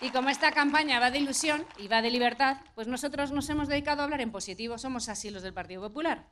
Y como esta campaña va de ilusión y va de libertad, pues nosotros nos hemos dedicado a hablar en positivo, somos así los del Partido Popular.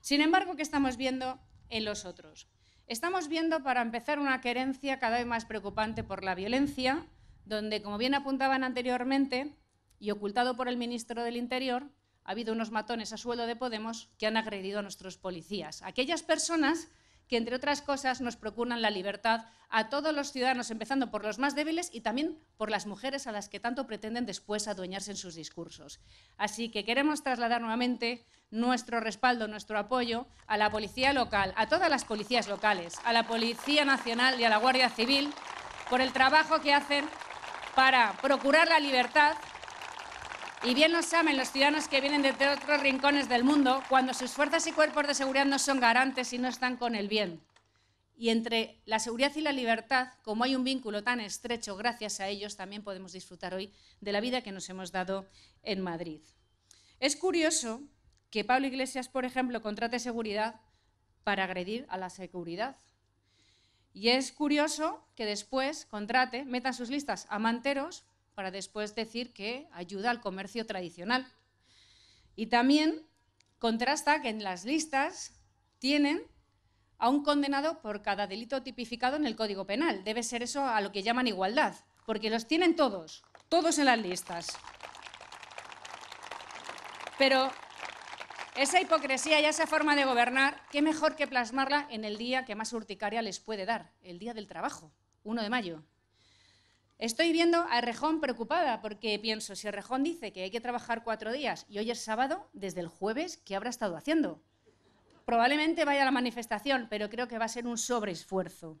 Sin embargo, ¿qué estamos viendo en los otros? Estamos viendo, para empezar, una querencia cada vez más preocupante por la violencia, donde, como bien apuntaban anteriormente, y ocultado por el ministro del Interior, ha habido unos matones a sueldo de Podemos que han agredido a nuestros policías. Aquellas personas entre otras cosas, nos procuran la libertad a todos los ciudadanos, empezando por los más débiles y también por las mujeres a las que tanto pretenden después adueñarse en sus discursos. Así que queremos trasladar nuevamente nuestro respaldo, nuestro apoyo a la Policía Local, a todas las policías locales, a la Policía Nacional y a la Guardia Civil por el trabajo que hacen para procurar la libertad y bien lo saben los ciudadanos que vienen de otros rincones del mundo cuando sus fuerzas y cuerpos de seguridad no son garantes y no están con el bien. Y entre la seguridad y la libertad, como hay un vínculo tan estrecho, gracias a ellos también podemos disfrutar hoy de la vida que nos hemos dado en Madrid. Es curioso que Pablo Iglesias, por ejemplo, contrate seguridad para agredir a la seguridad. Y es curioso que después contrate, meta sus listas a manteros para después decir que ayuda al comercio tradicional. Y también contrasta que en las listas tienen a un condenado por cada delito tipificado en el Código Penal. Debe ser eso a lo que llaman igualdad, porque los tienen todos, todos en las listas. Pero esa hipocresía y esa forma de gobernar, qué mejor que plasmarla en el día que más urticaria les puede dar, el Día del Trabajo, 1 de mayo. Estoy viendo a Rejón preocupada porque pienso, si Rejón dice que hay que trabajar cuatro días y hoy es sábado, desde el jueves, ¿qué habrá estado haciendo? Probablemente vaya a la manifestación, pero creo que va a ser un sobreesfuerzo.